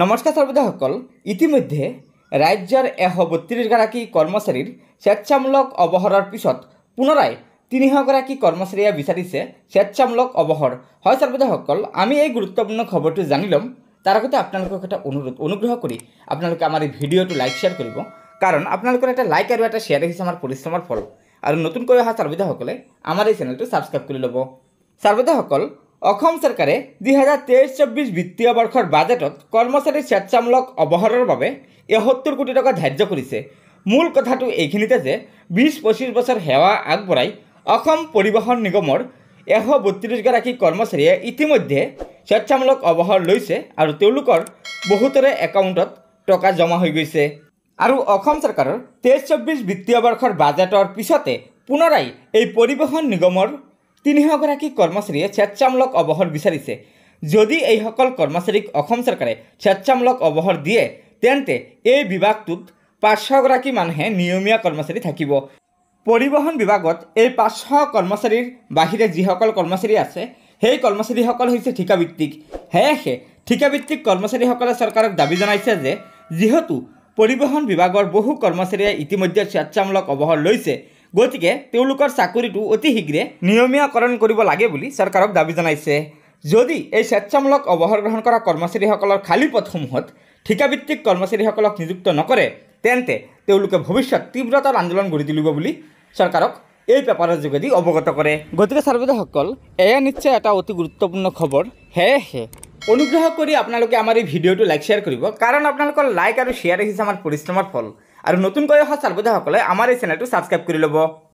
নমস্কাৰ সৰ্বদাসকল ইতিমধ্যে ৰাজ্যৰ এশ বত্ৰিছগৰাকী কৰ্মচাৰীৰ স্বেচ্ছামূলক অৱসৰৰ পিছত পুনৰাই তিনিশগৰাকী কৰ্মচাৰীয়ে বিচাৰিছে স্বেচ্ছামূলক অবহর হয় সৰ্বদাসকল আমি এই গুৰুত্বপূৰ্ণ খবৰটো জানি ল'ম তাৰ আগতে আপোনালোকক এটা অনুৰোধ অনুগ্ৰহ কৰি আপোনালোকে আমাৰ এই ভিডিঅ'টো লাইক শ্বেয়াৰ কৰিব কাৰণ আপোনালোকৰ এটা লাইক আৰু এটা শ্বেয়াৰ আহিছে আমাৰ পৰিশ্ৰমৰ ফল আৰু নতুনকৈ অহা সৰ্বদাসকলে আমাৰ এই চেনেলটো ছাবস্ক্ৰাইব কৰি ল'ব সৰ্বদাসকল অসম চৰকাৰে দুহেজাৰ তেইছ চৌব্বিছ বিত্তীয় বৰ্ষৰ বাজেটত কৰ্মচাৰীৰ স্বেচ্ছামূলক অৱহৰৰ বাবে এসত্তৰ কোটি টকা ধাৰ্য কৰিছে মূল কথাটো এইখিনিতে যে বিছ পঁচিছ বছৰ সেৱা আগবঢ়াই অসম পৰিবহণ নিগমৰ এশ বত্ৰিছগৰাকী কৰ্মচাৰীয়ে ইতিমধ্যে স্বেচ্ছামূলক অৱহৰ লৈছে আৰু তেওঁলোকৰ বহুতৰে একাউণ্টত টকা জমা হৈ গৈছে আৰু অসম চৰকাৰৰ তেইছ চৌব্বিছ বিত্তীয় বৰ্ষৰ বাজেটৰ পিছতে পুনৰাই এই পৰিবহণ নিগমৰ তিনিশগৰাকী কৰ্মচাৰীয়ে স্বেচ্ছামূলক অৱসৰ বিচাৰিছে যদি এইসকল কৰ্মচাৰীক অসম চৰকাৰে স্বেচ্ছামূলক অৱসৰ দিয়ে তেন্তে এই বিভাগটোত পাঁচশগৰাকী মানুহে নিয়মীয়া কৰ্মচাৰী থাকিব পৰিবহণ বিভাগত এই পাঁচশ কৰ্মচাৰীৰ বাহিৰে যিসকল কৰ্মচাৰী আছে সেই কৰ্মচাৰীসকল হৈছে ঠিকাভিত্তিক সেয়েহে ঠিকাভিত্তিক কৰ্মচাৰীসকলে চৰকাৰক দাবী জনাইছে যে যিহেতু পৰিবহণ বিভাগৰ বহু কৰ্মচাৰীয়ে ইতিমধ্যে স্বেচ্ছামূলক অৱসৰ লৈছে গতিকে তেওঁলোকৰ চাকৰিটো অতি শীঘ্ৰে নিয়মীয়াকৰণ কৰিব লাগে বুলি চৰকাৰক দাবী জনাইছে যদি এই স্বেচ্ছামূলক অৱসৰ গ্ৰহণ কৰা কৰ্মচাৰীসকলৰ খালী পথসমূহত ঠিকাভিত্তিক কৰ্মচাৰীসকলক নিযুক্ত নকৰে তেন্তে তেওঁলোকে ভৱিষ্যত তীব্ৰতৰ আন্দোলন গঢ়ি তুলিব বুলি চৰকাৰক এই পেপাৰৰ যোগেদি অৱগত কৰে গতিকে চাৰ্বেদাসকল এয়া নিশ্চয় এটা অতি গুৰুত্বপূৰ্ণ খবৰ সেয়েহে অনুগ্ৰহ কৰি আপোনালোকে আমাৰ এই ভিডিঅ'টো লাইক শ্বেয়াৰ কৰিব কাৰণ আপোনালোকৰ লাইক আৰু শ্বেয়াৰ আহিছে আমাৰ পৰিশ্ৰমৰ ফল আৰু নতুনকৈ অহা চালবোধাসকলে আমাৰ এই চেনেলটো ছাবস্ক্ৰাইব কৰি ল'ব